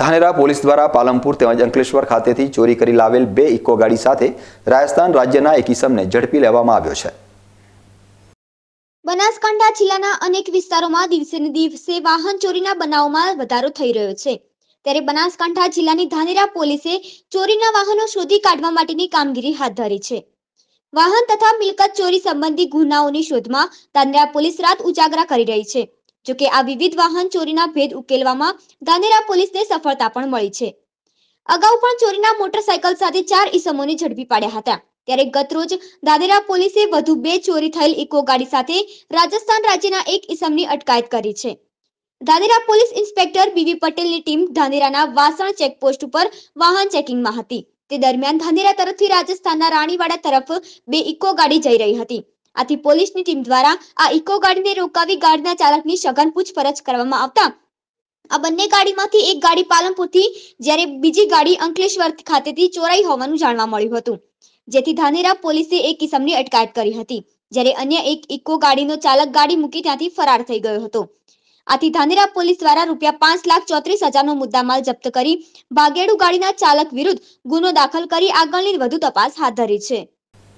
Dhanera police દ્વારા પાલનપુર તેમજ અંકલેશ્વર ખાતેથી ચોરી કરી લાવેલ બે ઇકો ગાડી સાથે રાજસ્થાન રાજ્યના એક ઇસમને ઝડપી લેવામાં આવ્યો છે બનાસકાંઠા જિલ્લાના અનેક વિસ્તારોમાં દિવસે ને દિવસે વાહન ચોરીના બનાવમાં વધારો થઈ રહ્યો છે ત્યારે બનાસકાંઠા જિલ્લાની ધાનેરા પોલીસે ચોરીના વાહનો શોધી કાઢવા માટેની કામગીરી હાથ ધરી છે વાહન તથા મિલકત ચોરી સંબંધી ગુનાઓની શોધમાં ધાનેરા પોલીસ રાત ઉજાગરા કરી રહી છે જોકે આ વિવિધ વાહન ચોરીના ભેદ ઉકેલવામાં ધાનેરા પોલીસને સફળતા પણ મળી છે અગાઉ પણ ચોરીના મોટરસાયકલ સાથે ચાર ઇસમોને ઝડપી પાડ્યા હતા ત્યારે ગતરોજ ધાનેરા પોલીસે વધુ બે ચોરી થયેલ ઇકો ગાડી સાથે રાજસ્થાન રાજ્યના એક ઇસમની અટકાયત કરી છે દાદેરા પોલીસ ઇન્સ્પેક્ટર બીવી પટેલની ટીમ ધાનેરાના વાસણ ચેકપોસ્ટ ઉપર વાહન ચેકિંગમાં હતી તે દરમિયાન ધાનેરા તરફથી રાજસ્થાનના રાણીવાડા તરફ બે ઇકો ગાડી જઈ રહી હતી આથી પોલીસની ટીમ દ્વારા આ ઇકો ગાડીને રોકાવી ગાડીના ચાલકની સઘન પૂછપરછ કરવામાં આવતા આ બંને ગાડીમાંથી એક ગાડી પાલનપુરથી જ્યારે બીજી ગાડી અંકલેશ્વર ખાતેથી ચોરાઈ હોવાનું જાણવા મળ્યું હતું જેથી ધાનેરા પોલીસે એક કિસમની અટકાયત કરી હતી જ્યારે અન્ય એક ઇકો ગાડીનો ચાલક ગાડી મૂકી ત્યાંથી ફરાર થઈ ગયો હતો આથી ધાનેરા પોલીસ દ્વારા રૂપિયા પાંચ લાખ ચોત્રીસ હજારનો મુદ્દામાલ જપ્ત કરી ભાગેડુ ગાડીના ચાલક વિરુદ્ધ ગુનો દાખલ કરી આગળની વધુ તપાસ હાથ ધરી છે